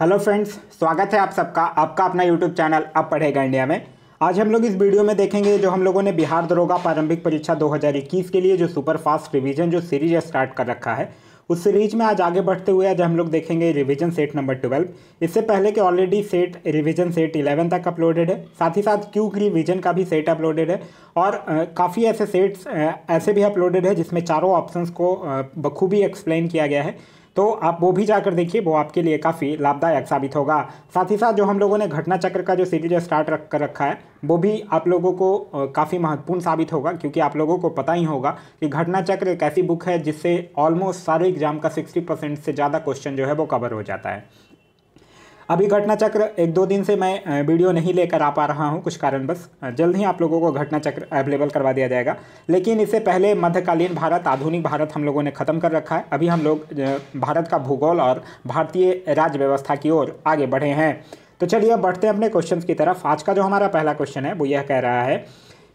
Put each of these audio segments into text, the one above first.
hello friends स्वागत है आप सबका आपका अपना यूट्यूब चैनल अब पढ़ेगा इंडिया में आज हम लोग इस वीडियो में देखेंगे जो हम लोगों ने बिहार दरोगा प्रारंभिक परीक्षा 2021 के लिए जो सुपर फास्ट रिवीजन जो सीरीज स्टार्ट कर रखा है उस सीरीज में आज आगे बढ़ते हुए आज हम लोग देखेंगे रिविज़न सेट नंबर ट्वेल्व इससे पहले कि already set revision set eleven तक अपलोडेड है साथ ही साथ क्यू रिविज़न का भी सेट अपलोडेड है और काफ़ी ऐसे सेट्स ऐसे भी अपलोडेड है जिसमें चारों ऑप्शन को बखूबी एक्सप्लेन किया गया है तो आप वो भी जाकर देखिए वो आपके लिए काफ़ी लाभदायक साबित होगा साथ ही साथ जो हम लोगों ने घटना चक्र का जो सीरीज स्टार्ट रख कर रखा है वो भी आप लोगों को काफ़ी महत्वपूर्ण साबित होगा क्योंकि आप लोगों को पता ही होगा कि घटना चक्र एक ऐसी बुक है जिससे ऑलमोस्ट सारे एग्जाम का सिक्सटी परसेंट से ज़्यादा क्वेश्चन जो है वो कवर हो जाता है अभी घटना चक्र एक दो दिन से मैं वीडियो नहीं लेकर आ पा रहा हूँ कुछ कारण बस जल्द ही आप लोगों को घटना चक्र अवेलेबल करवा दिया जाएगा लेकिन इससे पहले मध्यकालीन भारत आधुनिक भारत हम लोगों ने ख़त्म कर रखा है अभी हम लोग भारत का भूगोल और भारतीय राज्य व्यवस्था की ओर आगे बढ़े हैं तो चलिए अब बढ़ते हैं अपने क्वेश्चन की तरफ आज का जो हमारा पहला क्वेश्चन है वो यह कह रहा है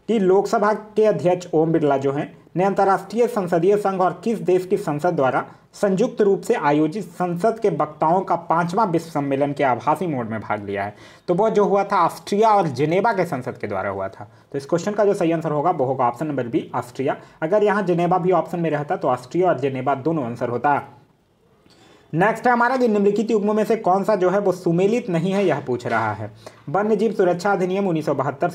कि लोकसभा के अध्यक्ष ओम बिरला जो हैं ने अंतर्राष्ट्रीय संसदीय संघ और किस देश की संसद द्वारा संयुक्त रूप से आयोजित संसद के वक्ताओं का पांचवा विश्व सम्मेलन के आभासी मोड में भाग लिया है तो वह जो हुआ था ऑस्ट्रिया और जिनेवा के संसद के द्वारा हुआ था तो इस क्वेश्चन का जो सही आंसर होगा वो होगा ऑप्शन नंबर बी ऑस्ट्रिया अगर यहाँ जिनेवा भी ऑप्शन में रहता तो ऑस्ट्रिया और जिनेवा दोनों आंसर होता है नेक्स्ट है हमारा कि निम्नलिखित युग्मों में से कौन सा जो है वो सुमेलित नहीं है यह पूछ रहा है वन्य जीव सुरक्षा अधिनियम उन्नीस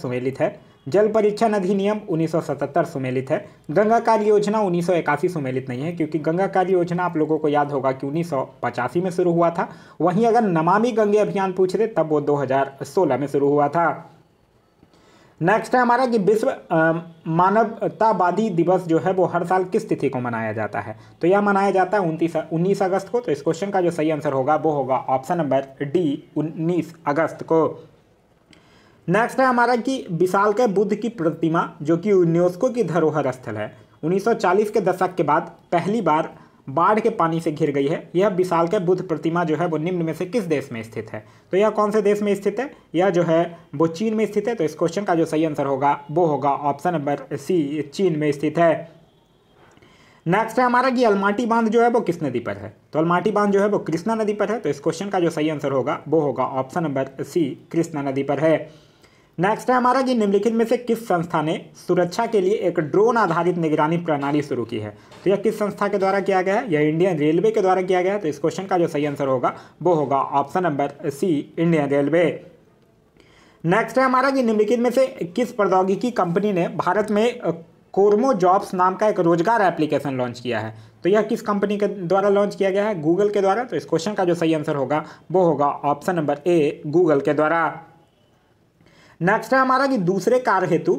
सुमेलित है जल परीक्षण अधिनियम 1977 सुमेलित है गंगा कार्य योजना उन्नीस सुमेलित नहीं है क्योंकि गंगा कार्य योजना आप लोगों को याद होगा कि उन्नीस में शुरू हुआ था वहीं अगर नमामि गंगे अभियान पूछ दे तब वो 2016 में शुरू हुआ था नेक्स्ट है हमारा कि विश्व मानवतावादी दिवस जो है वो हर साल किस तिथि को मनाया जाता है तो यह मनाया जाता है उनतीस उन्नीस अगस्त को तो इस क्वेश्चन का जो सही आंसर होगा वो होगा ऑप्शन नंबर डी उन्नीस अगस्त को नेक्स्ट है हमारा कि विशाल के बुद्ध की प्रतिमा जो कि यूनेस्को की धरोहर स्थल है 1940 के दशक के बाद पहली बार बाढ़ के पानी से घिर गई है यह विशाल के बुद्ध प्रतिमा जो है वो निम्न में से किस देश में स्थित है तो यह कौन से देश में स्थित है यह जो है वो चीन में स्थित है तो इस क्वेश्चन का जो सही आंसर होगा वो होगा ऑप्शन नंबर सी चीन में स्थित है नेक्स्ट है हमारा कि अलमाटी बांध जो है वो किस नदी पर है तो अलमाटी बांध जो है वो कृष्णा नदी पर है तो इस क्वेश्चन का जो सही आंसर होगा वो होगा ऑप्शन नंबर सी कृष्णा नदी पर है नेक्स्ट है हमारा कि निम्नलिखित में से किस संस्था ने सुरक्षा के लिए एक ड्रोन आधारित निगरानी प्रणाली शुरू की है तो यह किस संस्था के द्वारा किया गया है यह इंडियन रेलवे के द्वारा किया गया है तो इस क्वेश्चन का जो सही आंसर होगा वो होगा option number C Indian railway next है हमारा कि निम्नलिखित में से किस प्रौद्योगिकी कंपनी ने भारत में कोरमो जॉब्स नाम का एक रोजगार एप्लीकेशन लॉन्च किया है तो यह किस कंपनी के द्वारा लॉन्च किया गया है गूगल के द्वारा तो इस क्वेश्चन का जो सही आंसर होगा वो होगा ऑप्शन नंबर ए गूगल के द्वारा नेक्स्ट है हमारा कि दूसरे कार्य हेतु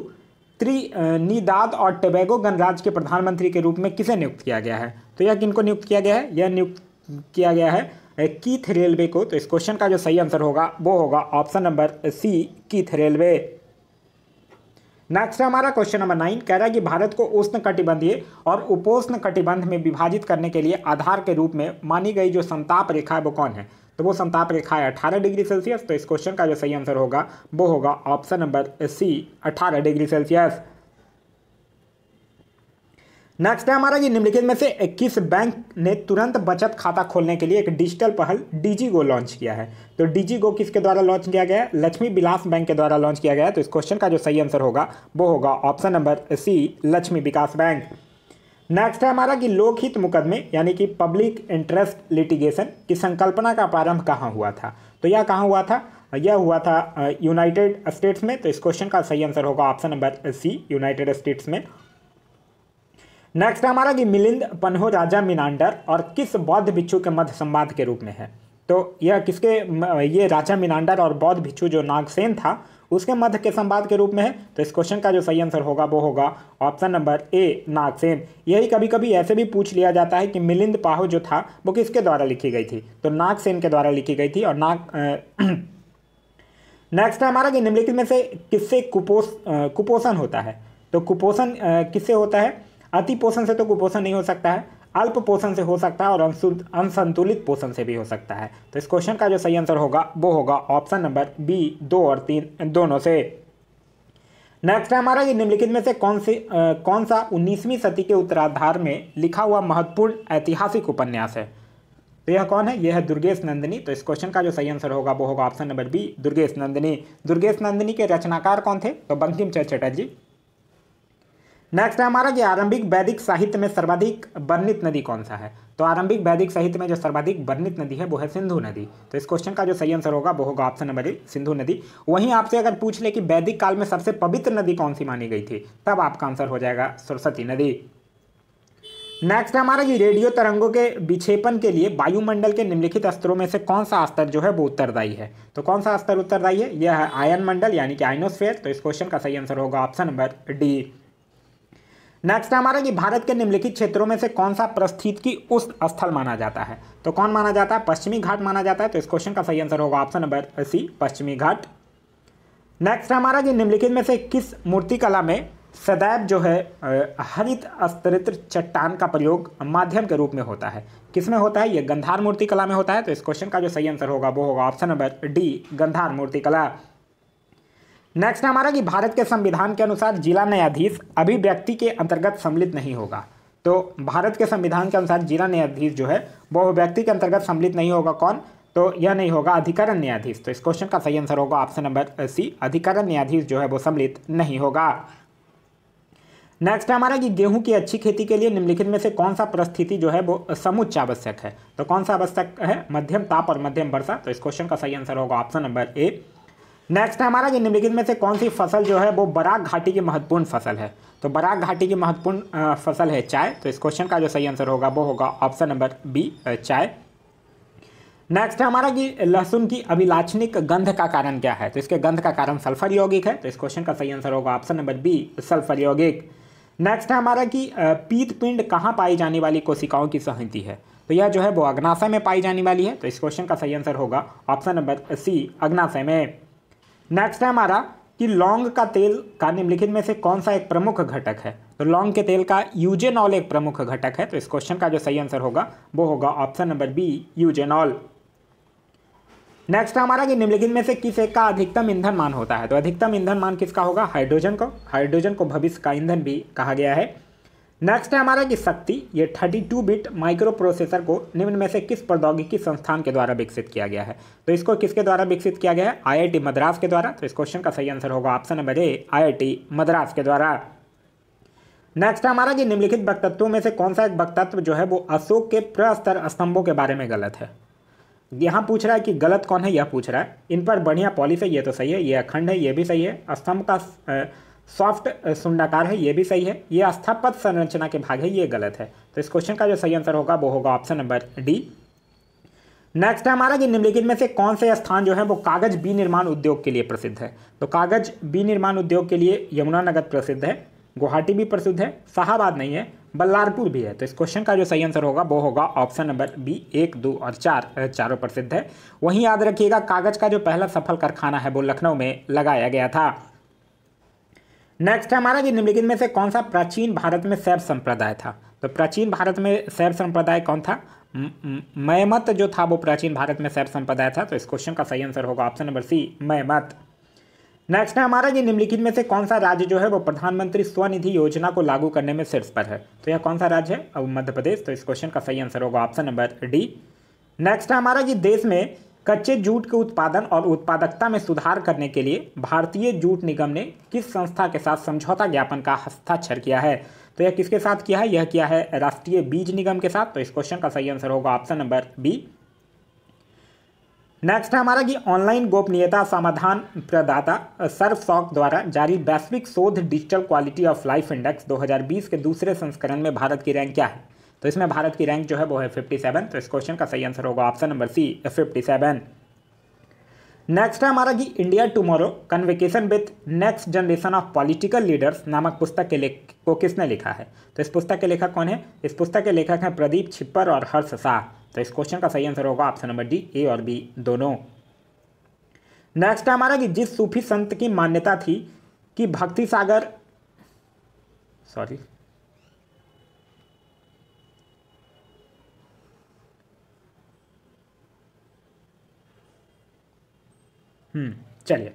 त्रिनिदाद और टबैगो गणराज्य के प्रधानमंत्री के रूप में किसे नियुक्त किया गया है तो यह किनको नियुक्त किया गया है यह नियुक्त किया गया है कीथ रेलवे को तो इस क्वेश्चन का जो सही आंसर होगा वो होगा ऑप्शन नंबर सी कीथ रेलवे नेक्स्ट है हमारा क्वेश्चन नंबर नाइन कह रहा है कि भारत को उष्ण कटिबंधीय और उपोष्ण कटिबंध में विभाजित करने के लिए आधार के रूप में मानी गई जो संताप रेखा है वो कौन है तो वो संताप रेखा है अठारह डिग्री सेल्सियस तो इस क्वेश्चन का जो सही आंसर होगा वो होगा ऑप्शन नंबर सी अठारह डिग्री सेल्सियस नेक्स्ट है हमारा ये निम्नलिखित में से 21 बैंक ने तुरंत बचत खाता खोलने के लिए एक डिजिटल पहल डीजी गो लॉन्च किया है तो डीजी गो किसके द्वारा लॉन्च किया गया है लक्ष्मी विलास बैंक के द्वारा लॉन्च किया गया है तो इस क्वेश्चन का जो सही आंसर होगा वो होगा option number C Lakshmi Vilas bank next है हमारा कि लोकहित मुकदमे यानी कि पब्लिक इंटरेस्ट लिटिगेशन की संकल्पना का प्रारंभ कहाँ हुआ था तो यह कहाँ हुआ था यह हुआ था यूनाइटेड स्टेट्स में तो इस क्वेश्चन का सही आंसर होगा option number C United States में नेक्स्ट हमारा कि मिलिंद पन्हो राजा मिनांडर और किस बौद्ध भिक्षु के मध्य संवाद के रूप में है तो यह किसके ये राजा मिनांडर और बौद्ध भिक्षु जो नागसेन था उसके मध्य के संवाद के रूप में है तो इस क्वेश्चन का जो सही आंसर होगा वो होगा ऑप्शन नंबर ए नागसेन यही कभी कभी ऐसे भी पूछ लिया जाता है कि मिलिंद पाहो जो था वो किसके द्वारा लिखी गई थी तो नागसेन के द्वारा लिखी गई थी और नाग नेक्स्ट है हमारा कि निम्नलिखित में से किससे कुपोष कुपोषण होता है तो कुपोषण किससे होता है अति पोषण से तो कुपोषण नहीं हो सकता है अल्प पोषण से हो सकता है और अनसंतुलित पोषण से भी हो सकता है तो इस क्वेश्चन का जो सही आंसर होगा वो होगा ऑप्शन नंबर बी दो और तीन दोनों से नेक्स्ट है हमारा ये निम्नलिखित में से कौन से आ, कौन सा उन्नीसवीं सदी के उत्तराधार में लिखा हुआ महत्वपूर्ण ऐतिहासिक उपन्यास है तो यह कौन है यह है दुर्गेश नंदिनी तो इस क्वेश्चन का जो सही आंसर होगा वो होगा option number B Durgesh Nandini Durgesh Nandini के रचनाकार कौन थे तो बंकिम चंद चटर्जी नेक्स्ट है हमारा कि आरंभिक वैदिक साहित्य में सर्वाधिक वर्णित नदी कौन सा है तो आरंभिक वैदिक साहित्य में जो सर्वाधिक वर्णित नदी है वो है सिंधु नदी तो इस क्वेश्चन का जो सही आंसर होगा वो होगा ऑप्शन नंबर ए सिंधु नदी वहीं आपसे अगर पूछ ले कि वैदिक काल में सबसे पवित्र नदी कौन सी मानी गई थी तब आपका आंसर हो जाएगा सरस्वती नदी नेक्स्ट है हमारा कि रेडियो तरंगों के विक्षेपण के लिए वायुमंडल के निम्नलिखित स्तरों में से कौन सा स्तर जो है वो उत्तरदायी है तो कौन सा स्तर उत्तरदायी है यह है आयन मंडल यानी कि आयनोस्फेयर तो इस क्वेश्चन का सही आंसर होगा ऑप्शन नंबर डी नेक्स्ट है हमारा कि भारत के निम्नलिखित क्षेत्रों में से कौन सा प्रस्थित की उस स्थल माना जाता है तो कौन माना जाता है पश्चिमी घाट माना जाता है तो इस क्वेश्चन का सही आंसर होगा ऑप्शन नंबर सी पश्चिमी घाट नेक्स्ट है हमारा कि निम्नलिखित में से किस मूर्तिकला में सदैव जो है हरित अस्त्रित्र चट्टान का प्रयोग माध्यम के रूप में होता है किस में होता है ये गंधार मूर्तिकला में होता है तो इस क्वेश्चन का जो सही आंसर होगा वो होगा ऑप्शन नंबर डी गंधार मूर्तिकला नेक्स्ट है हमारा कि भारत के संविधान के अनुसार जिला न्यायाधीश अभिव्यक्ति के अंतर्गत सम्मिलित नहीं होगा तो भारत के संविधान के अनुसार जिला न्यायाधीश जो है वो व्यक्ति के अंतर्गत सम्मिलित नहीं होगा कौन तो यह नहीं होगा अधिकरण न्यायाधीश तो इस क्वेश्चन का सही आंसर होगा ऑप्शन नंबर सी अधिकरण न्यायाधीश जो है वो सम्मिलित नहीं होगा नेक्स्ट है हमारा कि गेहूं की अच्छी खेती के लिए निम्नलिखित में से कौन सा परिस्थिति जो है वो समुच्च आवश्यक है तो कौन सा आवश्यक है मध्यम ताप और मध्यम वर्षा तो इस क्वेश्चन का सही आंसर होगा ऑप्शन नंबर ए नेक्स्ट है हमारा कि निम्नलिखित में से कौन सी फसल जो है वो बराक घाटी की महत्वपूर्ण फसल है तो बराक घाटी की महत्वपूर्ण फसल है चाय तो इस क्वेश्चन का जो सही आंसर होगा वो होगा ऑप्शन नंबर बी चाय नेक्स्ट है हमारा कि लहसुन की अभिलाक्षणिक गंध का कारण क्या है तो इसके गंध का कारण सल्फर यौगिक है तो इस क्वेश्चन का सही आंसर होगा ऑप्शन नंबर बी सल्फर यौगिक नेक्स्ट है हमारा कि पीत पिंड कहाँ पाई जाने वाली कोशिकाओं की संहिति है तो यह जो है वो अग्नाशय में पाई जाने वाली है तो इस क्वेश्चन का सही आंसर होगा ऑप्शन नंबर सी अग्नाशय में नेक्स्ट है हमारा कि लौंग का तेल का निम्नलिखित में से कौन सा एक प्रमुख घटक है तो लौंग के तेल का यूजेनॉल एक प्रमुख घटक है तो इस क्वेश्चन का जो सही आंसर होगा वो होगा option number B eugenol next हमारा कि निम्नलिखित में से किस एक का अधिकतम ईंधन मान होता है तो अधिकतम ईंधन मान किसका होगा हाइड्रोजन को हाइड्रोजन को भविष्य का ईंधन भी कहा गया है नेक्स्ट है हमारा कि शक्ति ये 32 बिट माइक्रो प्रोसेसर को निम्न में से किस प्रौद्योगिकी संस्थान के द्वारा विकसित किया गया है तो इसको किसके द्वारा विकसित किया गया है आईआईटी मद्रास के द्वारा तो इस क्वेश्चन का सही आंसर होगा option number A IIT Madras के द्वारा नेक्स्ट है हमारा कि निम्नलिखित वक्तत्वों में से कौन सा एक वक्तत्व जो है वो अशोक के प्रस्तर स्तंभों के बारे में गलत है यहाँ पूछ रहा है कि गलत कौन है यह पूछ रहा है इन पर बढ़िया पॉलिस है ये तो सही है ये अखंड है ये भी सही है स्तंभ का सॉफ्ट सुंडाकार है ये भी सही है ये अस्थापद संरचना के भाग है ये गलत है तो इस क्वेश्चन का जो सही आंसर होगा वो होगा ऑप्शन नंबर डी नेक्स्ट है हमारा कि निम्नलिखित में से कौन से स्थान जो है वो कागज बी निर्माण उद्योग के लिए प्रसिद्ध है तो कागज बी निर्माण उद्योग के लिए यमुनानगर प्रसिद्ध है गुवाहाटी भी प्रसिद्ध है शाहबाद नहीं है बल्लारपुर भी है तो इस क्वेश्चन का जो सही आंसर होगा वो होगा ऑप्शन नंबर बी एक दो और चार चारों प्रसिद्ध है वहीं याद रखिएगा कागज का जो पहला सफल कारखाना है वो लखनऊ में लगाया गया था नेक्स्ट है हमारा कि निम्नलिखित में से कौन सा प्राचीन भारत में शैव संप्रदाय था तो प्राचीन भारत में शैव संप्रदाय कौन था मयमत जो था वो प्राचीन भारत में शैव संप्रदाय था तो इस क्वेश्चन का सही आंसर होगा ऑप्शन नंबर सी मैमत नेक्स्ट है हमारा कि निम्नलिखित में से कौन सा राज्य जो है वो प्रधानमंत्री स्वनिधि योजना को लागू करने में शीर्ष पर है तो यह कौन सा राज्य है अब मध्य प्रदेश तो इस क्वेश्चन का सही आंसर होगा ऑप्शन नंबर डी नेक्स्ट है हमारा कि देश में कच्चे जूट के उत्पादन और उत्पादकता में सुधार करने के लिए भारतीय जूट निगम ने किस संस्था के साथ समझौता ज्ञापन का हस्ताक्षर किया है तो यह किसके साथ किया है यह किया है राष्ट्रीय बीज निगम के साथ तो इस क्वेश्चन का सही आंसर होगा ऑप्शन नंबर बी नेक्स्ट है हमारा कि ऑनलाइन गोपनीयता समाधान प्रदाता सॉक द्वारा जारी वैश्विक शोध digital quality of life index 2020 के दूसरे संस्करण में भारत की रैंक क्या है तो इसमें भारत की रैंक जो है वो है फिफ्टी सेवन तो इस क्वेश्चन का सही आंसर होगा option number C fifty seven next है हमारा कि India tomorrow conversation with next generation of political leaders नामक पुस्तक के लेख को किसने लिखा है तो इस पुस्तक के लेखक कौन है इस पुस्तक के लेखक हैं प्रदीप छिप्पर और हर्ष शाह तो इस क्वेश्चन का सही आंसर होगा ऑप्शन नंबर डी ए और बी दोनों नेक्स्ट है हमारा कि जिस सूफी संत की मान्यता थी कि भक्ति सागर सॉरी हम्म, चलिए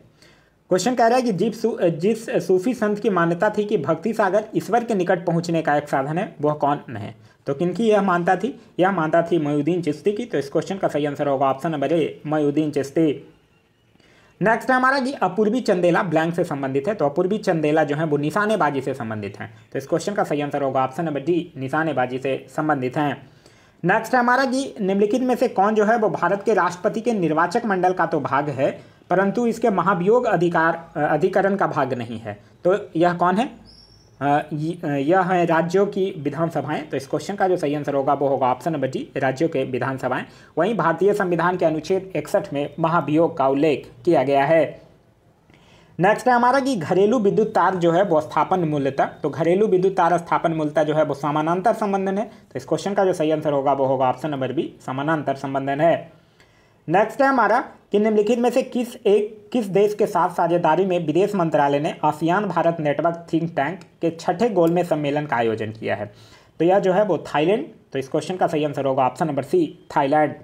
क्वेश्चन कह रहा है कि जिस जिस सूफी संत की मान्यता थी कि भक्ति सागर ईश्वर के निकट पहुंचने का एक साधन है वह कौन है तो किनकी यह मानता थी यह मानता थी मयुद्दीन चिश्ती की तो इस क्वेश्चन का सही आंसर होगा option number A Moinuddin Chishti next है हमारा कि अपूर्वी चंदेला ब्लैंक से संबंधित है तो अपूर्वी चंदेला जो है वो निशानेबाजी से संबंधित है तो इस क्वेश्चन का सही आंसर होगा ऑप्शन नंबर डी निशानेबाजी से संबंधित है नेक्स्ट है हमारा कि निम्नलिखित में से कौन जो है वो भारत के राष्ट्रपति के निर्वाचक मंडल का तो भाग है परंतु इसके महाभियोग अधिकार अधिकरण का भाग नहीं है तो यह कौन है यह है राज्यों की विधानसभाएं तो इस क्वेश्चन का जो सही आंसर होगा वो होगा ऑप्शन नंबर डी राज्यों के विधानसभाएं वहीं भारतीय संविधान के अनुच्छेद इकसठ में महाभियोग का उल्लेख किया गया है नेक्स्ट है हमारा कि घरेलू विद्युत तार जो है वो स्थापन मूल्यता तो घरेलू विद्युत तार स्थापन मूल्यता जो है वो समानांतर संबंधन है तो इस क्वेश्चन का जो सही आंसर होगा वो होगा ऑप्शन नंबर बी समानांतर संबंधन है नेक्स्ट है हमारा कि निम्नलिखित में से किस एक किस देश के साथ साझेदारी में विदेश मंत्रालय ने ASEAN Bharat network think tank के छठे गोल में सम्मेलन का आयोजन किया है तो यह जो है वो थाईलैंड तो इस क्वेश्चन का सही आंसर होगा option number C Thailand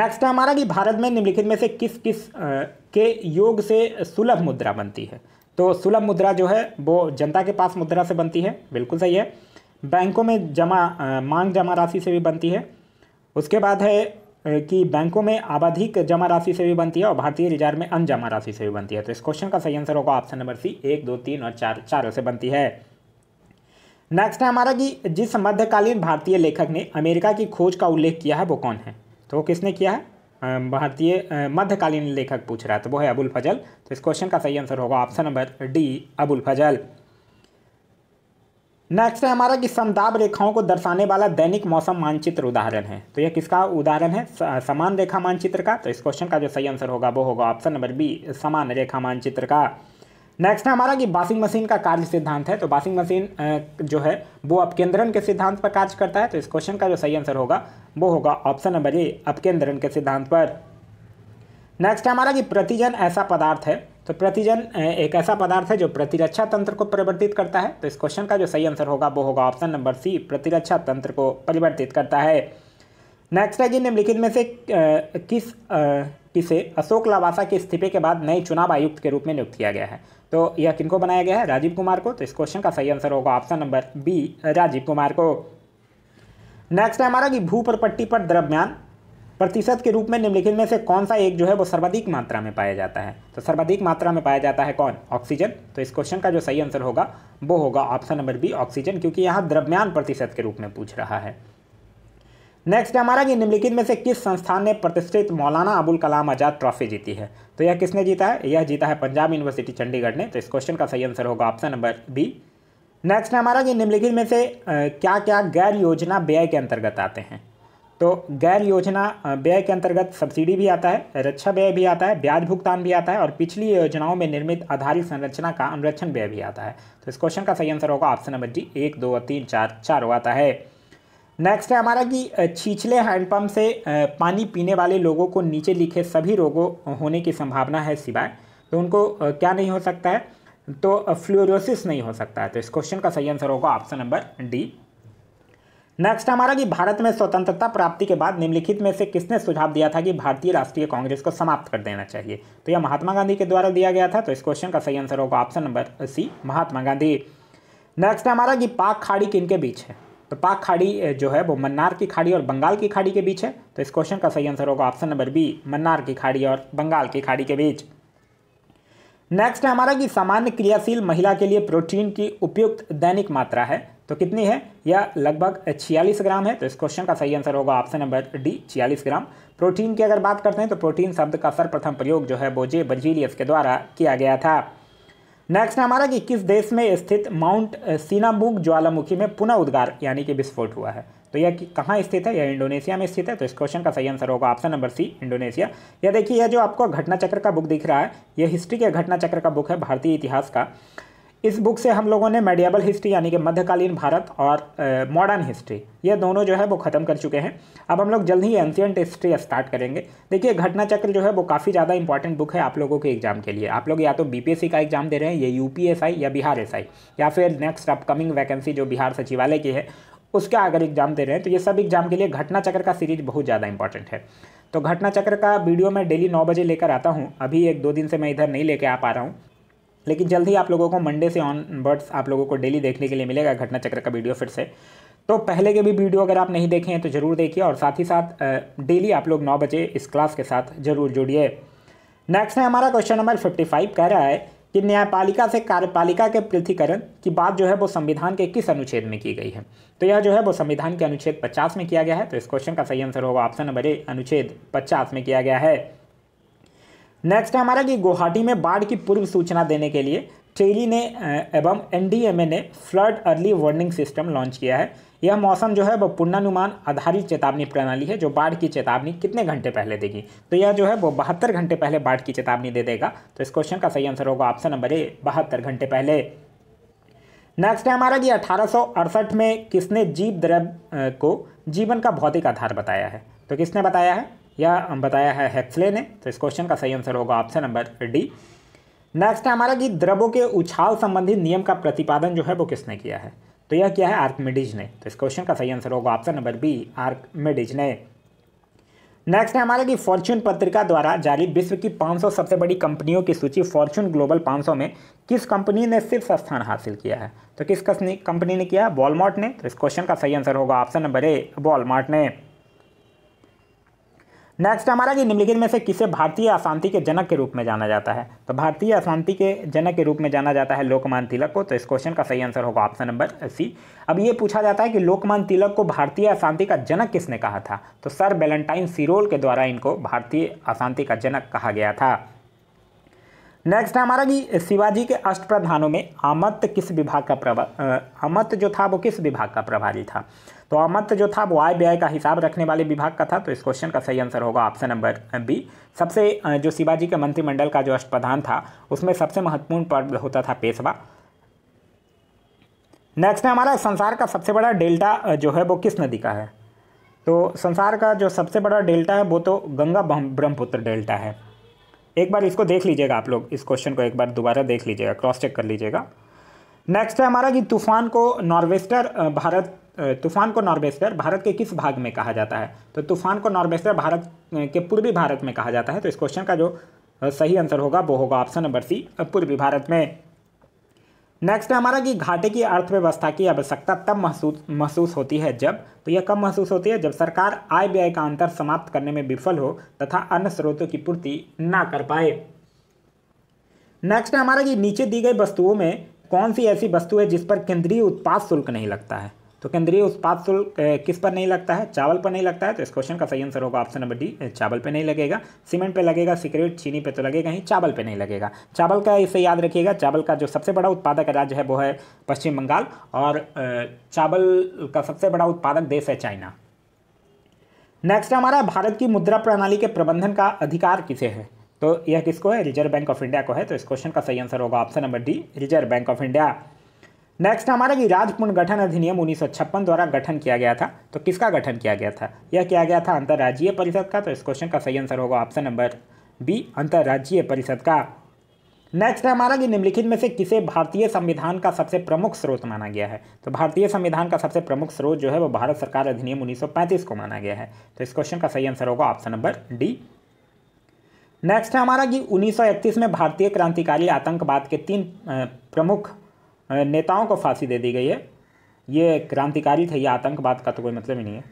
next है हमारा कि भारत में निम्नलिखित में से किस किस के योग से सुलभ मुद्रा बनती है तो सुलभ मुद्रा जो है वो जनता के पास मुद्रा से बनती है बिल्कुल सही है बैंकों में जमा मांग जमा राशि से भी बनती है उसके बाद है कि बैंकों में आबाधिक जमा राशि से भी बनती है और भारतीय रिजर्व में अन जमा राशि से भी बनती है तो इस क्वेश्चन का सही आंसर होगा ऑप्शन नंबर सी एक दो तीन और चार चारों से बनती है नेक्स्ट है हमारा कि जिस मध्यकालीन भारतीय लेखक ने अमेरिका की खोज का उल्लेख किया है वो कौन है तो वो किसने किया है भारतीय मध्यकालीन लेखक पूछ रहा है तो वो है अबुल फजल तो इस क्वेश्चन का सही आंसर होगा option number D Abul Fazal next है हमारा कि समदाब रेखाओं को दर्शाने वाला दैनिक मौसम मानचित्र उदाहरण है तो यह किसका उदाहरण है समान रेखा मानचित्र का तो इस क्वेश्चन का जो सही आंसर होगा वो होगा ऑप्शन नंबर बी समान रेखा मानचित्र का नेक्स्ट है हमारा कि वाशिंग मशीन का कार्य सिद्धांत है तो वाशिंग मशीन जो है वो अपकेंद्रण के सिद्धांत पर कार्य करता है तो इस क्वेश्चन का जो सही आंसर होगा वो होगा ऑप्शन नंबर ए अपकेंद्रण के सिद्धांत पर नेक्स्ट है हमारा कि प्रतिजन ऐसा पदार्थ है तो प्रतिजन एक ऐसा पदार्थ है जो प्रतिरक्षा तंत्र को परिवर्तित करता है तो इस क्वेश्चन का जो सही आंसर होगा वो होगा ऑप्शन नंबर सी प्रतिरक्षा तंत्र को परिवर्तित करता है नेक्स्ट है जी निम्नलिखित में से किस किसे अशोक लवासा के इस्तीफे के बाद नए चुनाव आयुक्त के रूप में नियुक्त किया गया है तो यह किनको बनाया गया है राजीव कुमार को तो इस क्वेश्चन का सही आंसर होगा option number B Rajiv Kumar को नेक्स्ट है हमारा कि भू पर पट्टी पर द्रव्यमान प्रतिशत के रूप में निम्नलिखित में से कौन सा एक जो है वो सर्वाधिक मात्रा में पाया जाता है तो सर्वाधिक मात्रा में पाया जाता है कौन ऑक्सीजन तो इस क्वेश्चन का जो सही आंसर होगा वो होगा ऑप्शन नंबर बी ऑक्सीजन क्योंकि यहाँ द्रव्यमान प्रतिशत के रूप में पूछ रहा है नेक्स्ट हमारा कि निम्नलिखित में से किस संस्थान ने प्रतिष्ठित मौलाना अबुल कलाम आज़ाद ट्रॉफी जीती है तो यह किसने जीता है यह जीता है पंजाब यूनिवर्सिटी चंडीगढ़ ने तो इस क्वेश्चन का सही आंसर होगा ऑप्शन नंबर बी नेक्स्ट हमारा कि निम्नलिखित में से क्या क्या गैर योजना व्यय के अंतर्गत आते हैं तो गैर योजना व्यय के अंतर्गत सब्सिडी भी आता है रक्षा व्यय भी आता है ब्याज भुगतान भी आता है और पिछली योजनाओं में निर्मित आधारित संरचना का अनुरक्षण व्यय भी आता है तो इस क्वेश्चन का सही आंसर होगा ऑप्शन नंबर डी एक दो और तीन चार चार आता है नेक्स्ट है हमारा कि छीछले हैंडपम्प से पानी पीने वाले लोगों को नीचे लिखे सभी रोगों होने की संभावना है सिवाय तो उनको क्या नहीं हो सकता है तो फ्लोरोसिस नहीं हो सकता है तो इस क्वेश्चन का सही आंसर होगा ऑप्शन नंबर डी नेक्स्ट हमारा कि भारत में स्वतंत्रता प्राप्ति के बाद निम्नलिखित में से किसने सुझाव दिया था कि भारतीय राष्ट्रीय कांग्रेस को समाप्त कर देना चाहिए तो यह महात्मा गांधी के द्वारा दिया गया था तो इस क्वेश्चन का सही आंसर होगा option number C Mahatma Gandhi next हमारा कि पाक खाड़ी किन के बीच है तो पाक खाड़ी जो है वो मन्नार की खाड़ी और बंगाल की खाड़ी के बीच है तो इस क्वेश्चन का सही आंसर होगा ऑप्शन नंबर बी मन्नार की खाड़ी और बंगाल की खाड़ी के बीच नेक्स्ट है हमारा कि सामान्य क्रियाशील महिला के लिए प्रोटीन की उपयुक्त दैनिक मात्रा है तो कितनी है यह लगभग छियालीस ग्राम है तो इस क्वेश्चन का सही आंसर होगा ऑप्शन नंबर डी छियालीस ग्राम प्रोटीन की अगर बात करते हैं तो प्रोटीन शब्द का सर्वप्रथम प्रयोग जो है बोजे बर्जीलियस के द्वारा किया गया था नेक्स्ट हमारा कि किस देश में स्थित माउंट सीनाबुक ज्वालामुखी में पुनः उद्गार यानी कि विस्फोट हुआ है तो यह कहाँ स्थित है यह इंडोनेशिया में स्थित है तो इस क्वेश्चन का सही आंसर होगा ऑप्शन नंबर सी इंडोनेशिया यह देखिए यह जो आपको घटना चक्र का बुक दिख रहा है यह हिस्ट्री के घटना चक्र का बुक है भारतीय इतिहास का इस बुक से हम लोगों ने मेडिएबल हिस्ट्री यानी कि मध्यकालीन भारत और मॉडर्न हिस्ट्री ये दोनों जो है वो ख़त्म कर चुके हैं अब हम लोग जल्द ही एंशियंट हिस्ट्री स्टार्ट करेंगे देखिए घटना चक्र जो है वो काफ़ी ज़्यादा इंपॉर्टेंट बुक है आप लोगों के एग्जाम के लिए आप लोग या तो बीपीएससी का एग्जाम दे रहे हैं या यू या बिहार एस या फिर नेक्स्ट अपकमिंग वैकेंसी जो बिहार सचिवालय की है उसका अगर एग्जाम दे रहे हैं तो ये सब एग्जाम के लिए घटना चक्र का सीरीज बहुत ज़्यादा इंपॉर्टेंट है तो घटना चक्र का वीडियो मैं डेली नौ बजे लेकर आता हूँ अभी एक दो दिन से मैं इधर नहीं लेके आ पा रहा हूँ लेकिन जल्द ही आप लोगों को मंडे से ऑनवर्ड्स आप लोगों को डेली देखने के लिए मिलेगा घटना चक्र का वीडियो फिर से तो पहले के भी वीडियो अगर आप नहीं देखे हैं तो ज़रूर देखिए और साथ ही साथ डेली आप लोग नौ बजे इस क्लास के साथ जरूर जुड़िए नेक्स्ट है हमारा क्वेश्चन नंबर फिफ्टी फाइव कह रहा है कि न्यायपालिका से कार्यपालिका के पृथ्वीकरण की बात जो है वो संविधान के किस अनुच्छेद में की गई है तो यह जो है वो संविधान के अनुच्छेद पचास में किया गया है तो इस क्वेश्चन का सही आंसर होगा ऑप्शन नंबर ए अनुच्छेद पचास में किया गया है नेक्स्ट है हमारा कि गुवाहाटी में बाढ़ की पूर्व सूचना देने के लिए ट्रेली ने एवं एनडीएमए ने flood early warning system launch किया है यह मौसम जो है वो पूर्णानुमान आधारित चेतावनी प्रणाली है जो बाढ़ की चेतावनी कितने घंटे पहले देगी तो यह जो है वो बहत्तर घंटे पहले बाढ़ की चेतावनी दे देगा तो इस क्वेश्चन का सही आंसर होगा ऑप्शन नंबर ए बहत्तर घंटे पहले नेक्स्ट है हमारा कि अठारह में किसने जीव द्रव को जीवन का भौतिक आधार बताया है तो किसने बताया है या बताया है हेक्सले ने तो इस क्वेश्चन का सही आंसर होगा ऑप्शन नंबर डी नेक्स्ट है हमारा कि द्रवों के उछाल संबंधी नियम का प्रतिपादन जो है वो किसने किया है तो यह क्या है आर्कमेडिज ने तो इस क्वेश्चन का सही आंसर होगा ऑप्शन नंबर बी आर्कमेडिज ने नेक्स्ट है हमारा कि फॉर्च्यून पत्रिका द्वारा जारी विश्व की 500 सबसे बड़ी कंपनियों की सूची फॉर्च्यून ग्लोबल 500 में किस कंपनी ने सिर्फ स्थान हासिल किया है तो किस कंपनी ने किया वॉलमार्ट ने तो इस क्वेश्चन का सही आंसर होगा ऑप्शन नंबर ए वॉलमार्ट ने नेक्स्ट हमारा कि निम्नलिखित में से किसे भारतीय अशांति के जनक के रूप में जाना जाता है तो भारतीय अशांति के जनक के रूप में जाना जाता है लोकमान तिलक को तो इस क्वेश्चन का सही आंसर होगा ऑप्शन नंबर सी अब ये पूछा जाता है कि लोकमान तिलक को भारतीय अशांति का जनक किसने कहा था तो सर वेलेंटाइन सिरोल के द्वारा इनको भारतीय अशांति का जनक कहा गया था नेक्स्ट है हमारा कि शिवाजी के अष्ट प्रधानों में अमत किस विभाग का प्रभा अमत जो था वो किस विभाग का प्रभारी था तो अमत जो था वो आय व्यय का हिसाब रखने वाले विभाग का था तो इस क्वेश्चन का सही आंसर होगा ऑप्शन नंबर बी सबसे जो शिवाजी के मंत्रिमंडल का जो अष्टप्रधान था उसमें सबसे महत्वपूर्ण पद होता था पेशवा नेक्स्ट है हमारा संसार का सबसे बड़ा डेल्टा जो है वो किस नदी का है तो संसार का जो सबसे बड़ा डेल्टा है वो तो गंगा ब्रह्मपुत्र डेल्टा है एक बार इसको देख लीजिएगा आप लोग इस क्वेश्चन को एक बार दोबारा देख लीजिएगा क्रॉस चेक कर लीजिएगा नेक्स्ट है हमारा कि तूफान को नॉर्वेस्टर भारत तूफान को नॉर्वेस्टर भारत के किस भाग में कहा जाता है तो तूफान को नॉर्वेस्टर भारत के पूर्वी भारत में कहा जाता है तो इस क्वेश्चन का जो सही आंसर होगा वो होगा ऑप्शन नंबर सी पूर्वी भारत में नेक्स्ट है हमारा कि घाटे की अर्थव्यवस्था की आवश्यकता तब महसूस महसूस होती है जब तो यह कब महसूस होती है जब सरकार आय व्यय का अंतर समाप्त करने में विफल हो तथा अन्य स्रोतों की पूर्ति ना कर पाए नेक्स्ट है हमारा कि नीचे दी गई वस्तुओं में कौन सी ऐसी वस्तु है जिस पर केंद्रीय उत्पाद शुल्क नहीं लगता है तो केंद्रीय उत्पाद शुल्क किस पर नहीं लगता है चावल पर नहीं लगता है तो इस क्वेश्चन का सही आंसर होगा ऑप्शन नंबर डी चावल पे नहीं लगेगा सीमेंट पे लगेगा सिगरेट चीनी पे तो लगेगा ही चावल पे नहीं लगेगा चावल का इसे याद रखिएगा चावल का जो सबसे बड़ा उत्पादक राज्य है वो है पश्चिम बंगाल और चावल का सबसे बड़ा उत्पादक देश है चाइना नेक्स्ट हमारा भारत की मुद्रा प्रणाली के प्रबंधन का अधिकार किसे है तो यह किसको है रिजर्व बैंक ऑफ इंडिया को है तो इस क्वेश्चन का सही आंसर होगा option number D Reserve Bank of India next हमारा कि राज्य पुनर्गठन अधिनियम उन्नीस द्वारा गठन किया गया था तो किसका गठन किया गया था यह किया गया था अंतर्राज्यीय परिषद का तो इस क्वेश्चन का सही आंसर होगा ऑप्शन नंबर बी अंतर्राज्यीय परिषद का नेक्स्ट है हमारा कि निम्नलिखित में से किसे भारतीय संविधान का सबसे प्रमुख स्रोत माना गया है तो भारतीय संविधान का सबसे प्रमुख स्रोत जो है वो भारत सरकार अधिनियम 1935 को माना गया है तो इस क्वेश्चन का सही आंसर होगा ऑप्शन नंबर डी नेक्स्ट है हमारा कि 1931 में भारतीय क्रांतिकारी आतंकवाद के तीन प्रमुख नेताओं को फांसी दे दी गई है ये क्रांतिकारी थे ये आतंकवाद का तो कोई मतलब ही नहीं है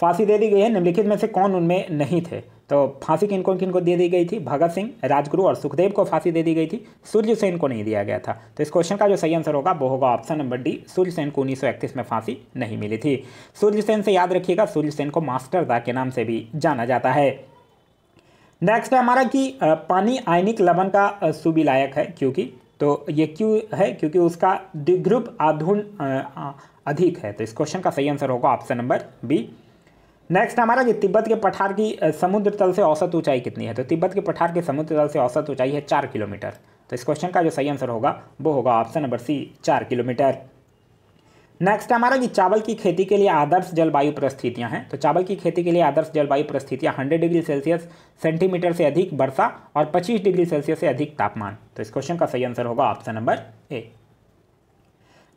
फांसी दे दी गई है निम्नलिखित में से कौन उनमें नहीं थे तो फांसी किनको किनको दे दी गई थी भगत सिंह राजगुरु और सुखदेव को फांसी दे दी गई थी सूर्य सेन को नहीं दिया गया था तो इस क्वेश्चन का जो सही आंसर होगा वो होगा option number D Surya Sen को उन्नीस में फांसी नहीं मिली थी सूर्य सेन से याद रखिएगा सूर्य सेन को मास्टर दा के नाम से भी जाना जाता है नेक्स्ट है हमारा कि पानी आयनिक लवन का सुबिलायक है क्योंकि तो ये क्यों है क्योंकि उसका द्विग्रुप आधुन अधिक है तो इस क्वेश्चन का सही आंसर होगा ऑप्शन नंबर बी नेक्स्ट हमारा कि तिब्बत के पठार की समुद्र तल से औसत ऊंचाई कितनी है तो तिब्बत के पठार के समुद्र तल से औसत ऊंचाई है चार किलोमीटर तो इस क्वेश्चन का जो सही आंसर होगा वो होगा ऑप्शन नंबर सी चार किलोमीटर नेक्स्ट हमारा कि चावल की खेती के लिए आदर्श जलवायु परिस्थितियां हैं तो चावल की खेती के लिए आदर्श जलवायु परिस्थितियां 100 डिग्री सेल्सियस सेंटीमीटर से अधिक वर्षा और 25 डिग्री सेल्सियस से अधिक तापमान तो इस क्वेश्चन का सही आंसर होगा ऑप्शन नंबर ए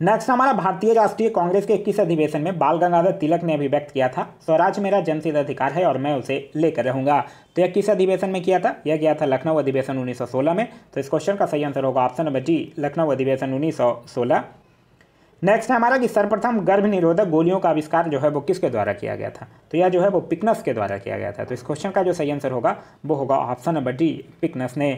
नेक्स्ट हमारा भारतीय राष्ट्रीय कांग्रेस के इक्कीस अधिवेशन में बाल गंगाधर तिलक ने अभिव्यक्त किया था स्वराज मेरा जनसिद्ध अधिकार है और मैं उसे लेकर रहूंगा तो यह किस अधिवेशन में किया था यह किया था लखनऊ अधिवेशन 1916 में तो इस क्वेश्चन का सही आंसर होगा ऑप्शन नंबर जी लखनऊ अधिवेशन 1916 नेक्स्ट है हमारा कि सर्वप्रथम गर्भ निरोधक गोलियों का आविष्कार जो है वो किसके द्वारा किया गया था तो यह जो है वो पिकनस के द्वारा किया गया था तो इस क्वेश्चन का जो सही आंसर होगा वो होगा ऑप्शन नंबर डी पिकनस ने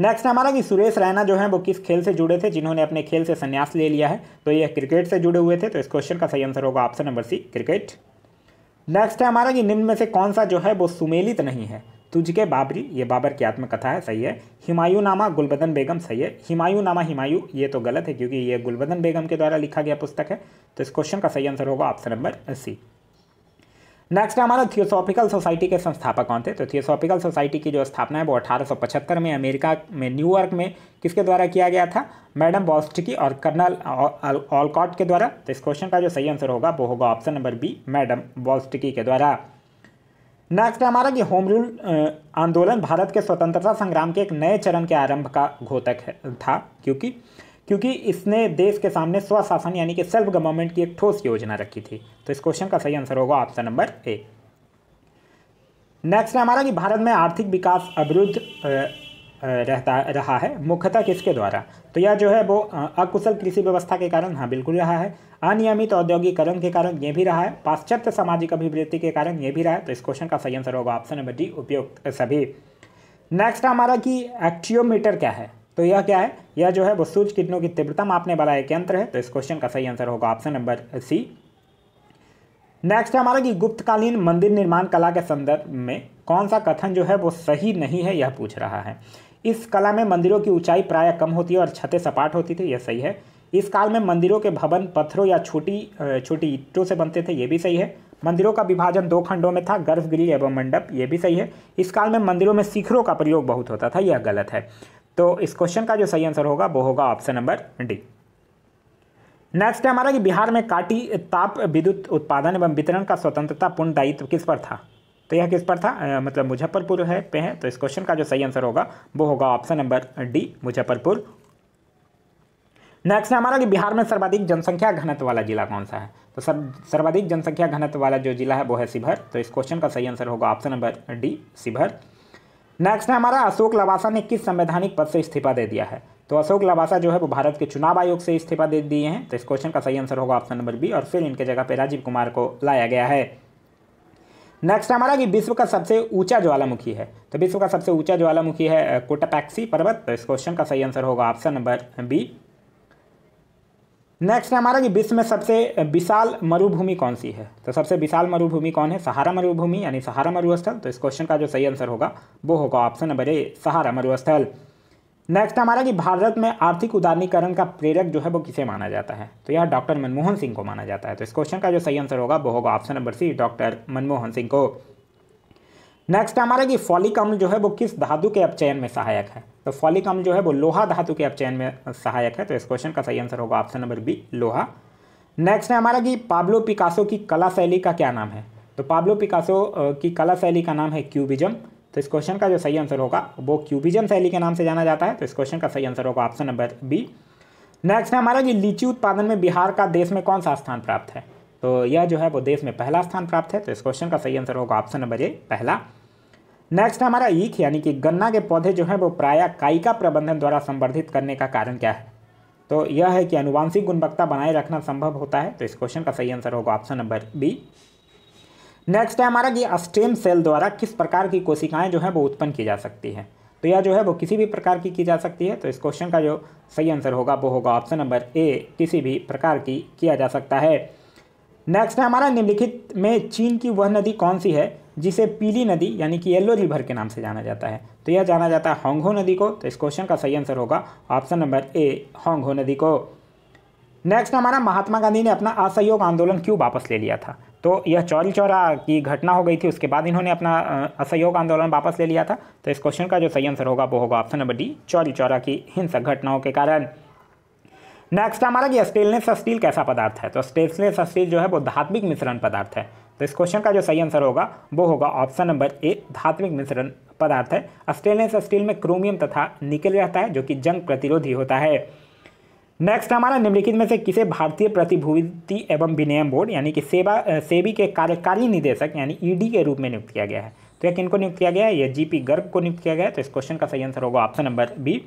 नेक्स्ट हमारा कि सुरेश रैना जो है वो किस खेल से जुड़े थे जिन्होंने अपने खेल से संन्यास ले लिया है तो यह क्रिकेट से जुड़े हुए थे तो इस क्वेश्चन का सही आंसर होगा option number C cricket next है हमारा कि निम्न में से कौन सा जो है वो सुमेलित नहीं है तुझके बाबरी ये बाबर की आत्मकथा है सही है हिमायू नामा गुलबदन बेगम सही है हिमायू नामा हिमायू ये तो गलत है क्योंकि ये गुलबदन बेगम के द्वारा लिखा गया पुस्तक है तो इस क्वेश्चन का सही आंसर होगा ऑप्शन नंबर सी नेक्स्ट हमारा थियोसॉफिकल सोसाइटी के संस्थापक कौन थे तो थियोसॉफिकल सोसाइटी की जो स्थापना है वो अठारह में अमेरिका में न्यूयॉर्क में किसके द्वारा किया गया था मैडम बॉस्टिकी और कर्नल ऑलकॉट के द्वारा तो इस क्वेश्चन का जो सही आंसर होगा वो होगा ऑप्शन नंबर बी मैडम बॉस्टिकी के द्वारा नेक्स्ट है हमारा कि होम रूल आंदोलन भारत के स्वतंत्रता संग्राम के एक नए चरण के आरंभ का घोतक था क्योंकि क्योंकि इसने देश के सामने स्वशासन यानी कि सेल्फ गवर्नमेंट की एक ठोस योजना रखी थी तो इस क्वेश्चन का सही आंसर होगा ऑप्शन नंबर ए नेक्स्ट है हमारा कि भारत में आर्थिक विकास अवरुद्ध रहता रहा है मुख्यतः किसके द्वारा तो यह जो है वो अकुशल कृषि व्यवस्था के कारण हाँ बिल्कुल रहा है अनियमित औद्योगिकरण के कारण ये भी रहा है पाश्चात्य सामाजिक अभिवृत्ति के कारण ये भी रहा है तो इस क्वेश्चन का सही आंसर होगा ऑप्शन नंबर डी उपयुक्त सभी नेक्स्ट हमारा कि एक्टियोमीटर क्या है तो यह क्या है यह जो है वो सूर्य किरणों की तीव्रता मापने वाला एक यंत्र है तो इस क्वेश्चन का सही आंसर होगा ऑप्शन नंबर सी नेक्स्ट है हमारा कि गुप्तकालीन मंदिर निर्माण कला के संदर्भ में कौन सा कथन जो है वो सही नहीं है यह पूछ रहा है इस कला में मंदिरों की ऊंचाई प्राय कम होती है और छतें सपाट होती थी यह सही है इस काल में मंदिरों के भवन पत्थरों या छोटी छोटी ईटों से बनते थे ये भी सही है मंदिरों का विभाजन दो खंडों में था गर्भगृह एवं मंडप ये भी सही है इस काल में मंदिरों में शिखरों का प्रयोग बहुत होता था यह गलत है तो इस क्वेश्चन का जो सही आंसर होगा वो होगा ऑप्शन नंबर डी नेक्स्ट है हमारा कि बिहार में काटी ताप विद्युत उत्पादन एवं वितरण का स्वतंत्रता पूर्ण दायित्व किस पर था तो यह किस पर था मतलब मुजफ्फरपुर है पे है तो इस क्वेश्चन का जो सही आंसर होगा वो होगा option number D Muzaffarpur next है हमारा कि बिहार में सर्वाधिक जनसंख्या घनत्व वाला जिला कौन सा है तो सर सर्वाधिक जनसंख्या घनत्व वाला जो जिला है वो है शिवहर तो इस क्वेश्चन का सही आंसर होगा option number D Sheohar next है हमारा अशोक लवासा ने किस संवैधानिक पद से इस्तीफा दे दिया है तो अशोक लवासा जो है वो भारत के चुनाव आयोग से इस्तीफा दे दिए हैं तो इस क्वेश्चन का सही आंसर होगा ऑप्शन नंबर बी और फिर इनके जगह पर राजीव कुमार को लाया गया है नेक्स्ट हमारा कि विश्व का सबसे ऊंचा ज्वालामुखी है तो विश्व का सबसे ऊंचा ज्वालामुखी है कोटापैक्सी पर्वत तो इस क्वेश्चन का सही आंसर होगा ऑप्शन नंबर बी नेक्स्ट हमारा कि विश्व में सबसे विशाल मरुभूमि कौन सी है तो सबसे विशाल मरुभूमि कौन है सहारा मरुभूमि यानी सहारा मरुस्थल तो इस क्वेश्चन का जो सही आंसर होगा वो होगा ऑप्शन नंबर ए सहारा मरुस्थल नेक्स्ट हमारा कि भारत में आर्थिक उदारीकरण का प्रेरक जो है वो किसे माना जाता है तो यह डॉक्टर मनमोहन सिंह को माना जाता है तो इस क्वेश्चन का जो सही आंसर होगा वो होगा option number C doctor Manmohan Singh को नेक्स्ट हमारा कि फॉलिक अम्ल जो है वो किस धातु के अपचयन में सहायक है तो फॉलिक अम्ल जो है वो लोहा धातु के अपचयन में सहायक है तो इस क्वेश्चन का सही आंसर होगा ऑप्शन नंबर बी लोहा नेक्स्ट है हमारा कि पाब्लो पिकासो की कला शैली का क्या नाम है तो पाब्लो पिकासो की कला शैली का नाम है क्यूबिज्म तो इस क्वेश्चन का जो सही आंसर होगा वो क्यूबिजम शैली के नाम से जाना जाता है तो इस क्वेश्चन का सही आंसर होगा ऑप्शन नंबर बी नेक्स्ट है हमारा कि लीची उत्पादन में बिहार का देश में कौन सा स्थान प्राप्त है तो यह जो है वो देश में पहला स्थान प्राप्त है तो इस क्वेश्चन का सही आंसर होगा ऑप्शन नंबर ए पहला नेक्स्ट हमारा ईख यानी कि गन्ना के पौधे जो है वो प्राय कायिका प्रबंधन द्वारा संवर्धित करने का कारण क्या है तो यह है कि अनुवांशिक गुणवत्ता बनाए रखना संभव होता है तो इस क्वेश्चन का सही आंसर होगा ऑप्शन नंबर बी नेक्स्ट है हमारा कि स्टेम सेल द्वारा किस प्रकार की कोशिकाएं जो है वो उत्पन्न की जा सकती है तो यह जो है वो किसी भी प्रकार की की जा सकती है तो इस क्वेश्चन का जो सही आंसर होगा वो होगा ऑप्शन नंबर ए किसी भी प्रकार की किया जा सकता है नेक्स्ट है हमारा निम्नलिखित में चीन की वह नदी कौन सी है जिसे पीली नदी यानी कि येल्लो रिवर के नाम से जाना जाता है तो यह जाना जाता है होंगहो नदी को तो इस क्वेश्चन का सही आंसर होगा ऑप्शन नंबर ए होंगहो नदी को नेक्स्ट हमारा महात्मा गांधी ने अपना असहयोग आंदोलन क्यों वापस ले लिया था तो यह चौरी चौरा की घटना हो गई थी उसके बाद इन्होंने अपना असहयोग आंदोलन वापस ले लिया था तो इस क्वेश्चन का जो सही आंसर होगा वो होगा option number D Chauri Chaura की हिंसक घटनाओं के कारण नेक्स्ट हमारा कि स्टेनलेस स्टील कैसा पदार्थ है तो स्टेनलेस स्टील जो है वो धात्विक मिश्रण पदार्थ है तो इस क्वेश्चन का जो सही आंसर होगा वो होगा ऑप्शन नंबर ए धात्विक मिश्रण पदार्थ है स्टेनलेस स्टील में क्रोमियम तथा निकल रहता है जो कि जंग प्रतिरोधी होता है नेक्स्ट हमारा निम्नलिखित में से किसे भारतीय प्रतिभूति एवं विनियम बोर्ड यानी कि सेवा सेबी के कार्यकारी निदेशक यानी ईडी के रूप में नियुक्त किया गया है तो यह किनको नियुक्त किया गया है यह जीपी गर्ग को नियुक्त किया गया है तो इस क्वेश्चन का सही आंसर होगा ऑप्शन नंबर बी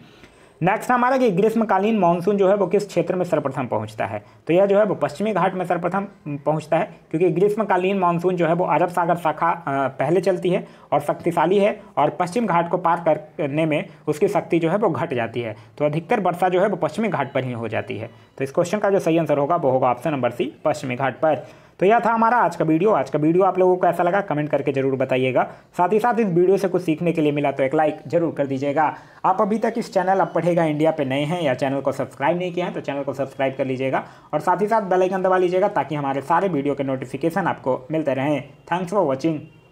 नेक्स्ट हमारा कि ग्रीष्मकालीन मानसून जो है वो किस क्षेत्र में सर्वप्रथम पहुंचता है तो यह जो है वो पश्चिमी घाट में सर्वप्रथम पहुंचता है क्योंकि ग्रीष्मकालीन मानसून जो है वो अरब सागर शाखा पहले चलती है और शक्तिशाली है और पश्चिम घाट को पार करने में उसकी शक्ति जो है वो घट जाती है तो अधिकतर वर्षा जो है वो पश्चिमी घाट पर ही हो जाती है तो इस क्वेश्चन का जो सही आंसर होगा वो होगा ऑप्शन नंबर सी पश्चिमी घाट पर तो यह था हमारा आज का वीडियो आज का वीडियो आप लोगों को ऐसा लगा कमेंट करके जरूर बताइएगा साथ ही साथ इस वीडियो से कुछ सीखने के लिए मिला तो एक लाइक जरूर कर दीजिएगा आप अभी तक इस चैनल अब पढ़ेगा इंडिया पे नए हैं या चैनल को सब्सक्राइब नहीं किया है तो चैनल को सब्सक्राइब कर लीजिएगा और साथ ही साथ बेलाइकन दबा लीजिएगा ताकि हमारे सारे वीडियो के नोटिफिकेशन आपको मिलते रहें थैंक्स फॉर वॉचिंग